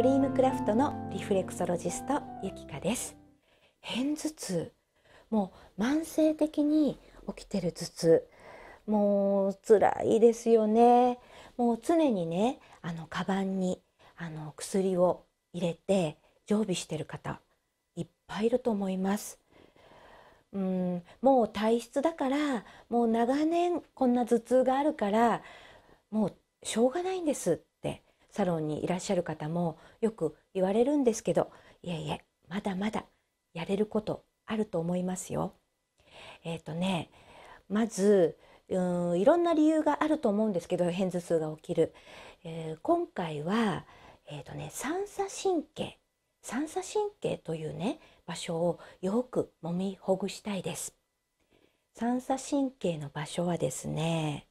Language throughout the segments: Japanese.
ドリームクラフトのリフレクソロジストゆきかです偏頭痛もう慢性的に起きてる頭痛もう辛いですよねもう常にねあのカバンにあの薬を入れて常備してる方いっぱいいると思いますうんもう体質だからもう長年こんな頭痛があるからもうしょうがないんですサロンにいらっしゃる方もよく言われるんですけどいえいえまだまだやれることあると思いますよ。えっ、ー、とねまずうんいろんな理由があると思うんですけど片頭痛が起きる、えー、今回は、えーとね、三叉神経三叉神経というね場所をよく揉みほぐしたいです三叉神経の場所はですね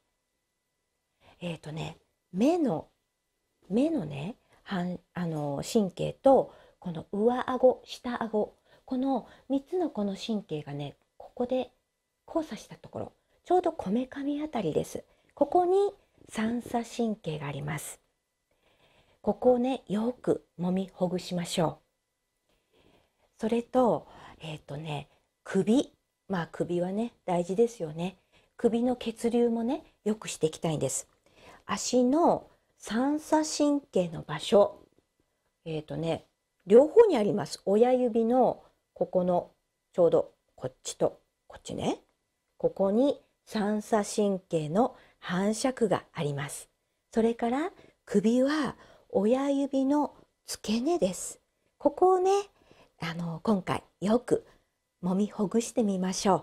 えっ、ー、とね目の目のねあの神経とこの上顎下顎この3つのこの神経がねここで交差したところちょうどこめかみあたりですここに三叉神経がありますここをねよく揉みほぐしましょうそれとえっ、ー、とね首まあ首はね大事ですよね首の血流もねよくしていきたいんです足の三叉神経の場所えっ、ー、とね両方にあります親指のここのちょうどこっちとこっちねここに三叉神経の反射区がありますそれから首は親指の付け根ですここをねあの今回よく揉みほぐしてみましょう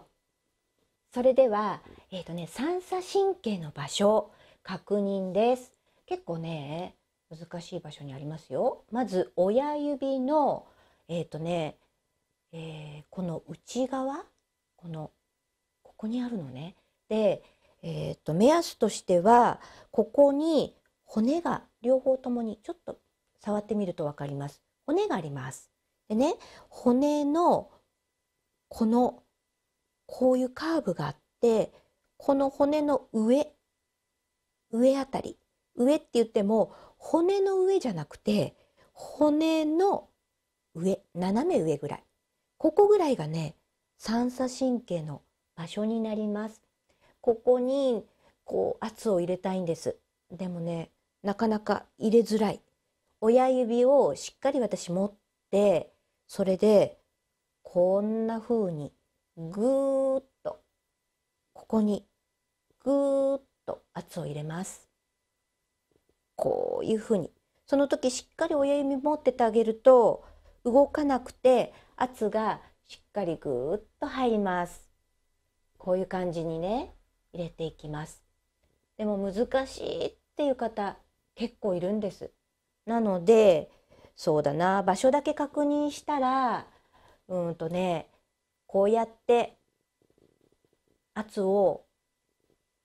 それではえっ、ー、とね三叉神経の場所確認です結構ね難しい場所にありますよ。まず親指のえっ、ー、とね、えー、この内側このここにあるのね。で、えーと、と目安としてはここに骨が両方ともにちょっと触ってみると分かります。骨があります。でね骨のこのこういうカーブがあってこの骨の上上あたり上って言っても骨の上じゃなくて骨の上斜め上ぐらいここぐらいがね三叉神経の場所になりますここにこう圧を入れたいんですでもねなかなか入れづらい親指をしっかり私持ってそれでこんな風にぐーっとここにぐーっと圧を入れますこういうふうにその時しっかり親指持っててあげると動かなくて圧がしっかりぐーっと入ります。こういう感じにね入れていきます。でも難しいっていう方結構いるんです。なのでそうだな場所だけ確認したらうんとねこうやって圧を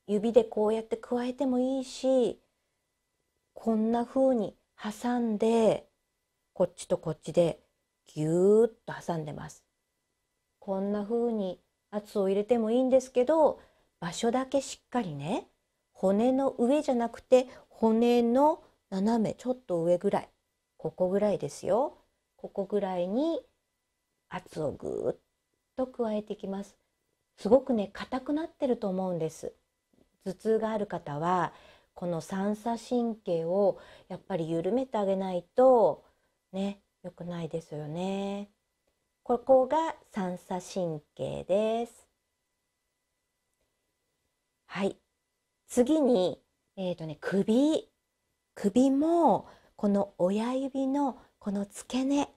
指でこうやって加えてもいいしこんな風に挟んでこっちとこっちでぎゅーっと挟んでます。こんな風に圧を入れてもいいんですけど場所だけしっかりね骨の上じゃなくて骨の斜めちょっと上ぐらいここぐらいですよここぐらいに圧をぐーっと加えていきますすごくね硬くなってると思うんです頭痛がある方はこの三叉神経をやっぱり緩めてあげないとね良くないですよね。ここが三叉神経です。はい。次に、えー、とね、首。首も、この親指のこの付け根、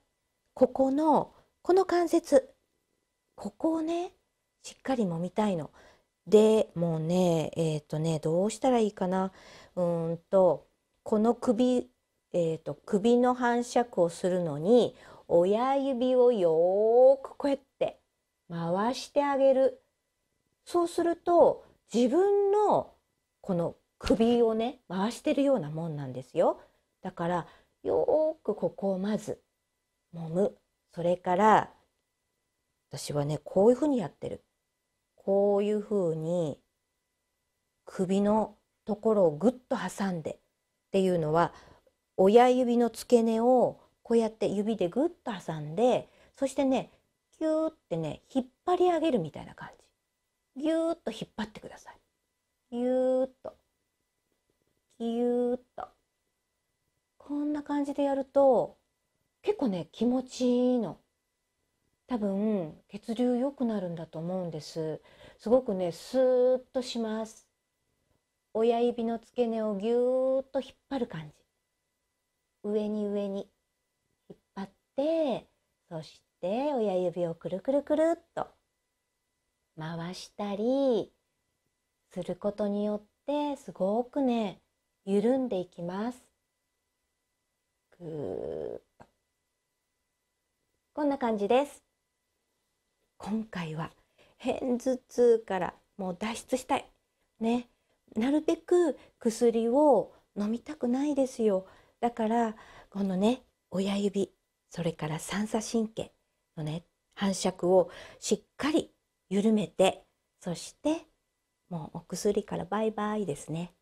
ここの、この関節、ここをね、しっかり揉みたいの。でもうねえっ、ー、とねどうしたらいいかなうんとこの首、えーと、首の反射区をするのに親指をよくこうやって回してあげるそうすると自分のこの首をね回してるようなもんなんですよだからよくここをまず揉むそれから私はねこういうふうにやってるこういうふうに首のところをぐっと挟んでっていうのは親指の付け根をこうやって指でぐっと挟んでそしてねキューってね引っ張り上げるみたいな感じギューっと引っ張ってくださいギューっとギューっとこんな感じでやると結構ね気持ちいいの。多分血流良くなるんだと思うんですすごくねスーッとします親指の付け根をぎゅーっと引っ張る感じ上に上に引っ張ってそして親指をくるくるくるっと回したりすることによってすごくね緩んでいきますぐーっとこんな感じです今回は片頭痛からもう脱出したい。ね。なるべく薬を飲みたくないですよ。だからこのね親指それから三叉神経のね反射区をしっかり緩めてそしてもうお薬からバイバイですね。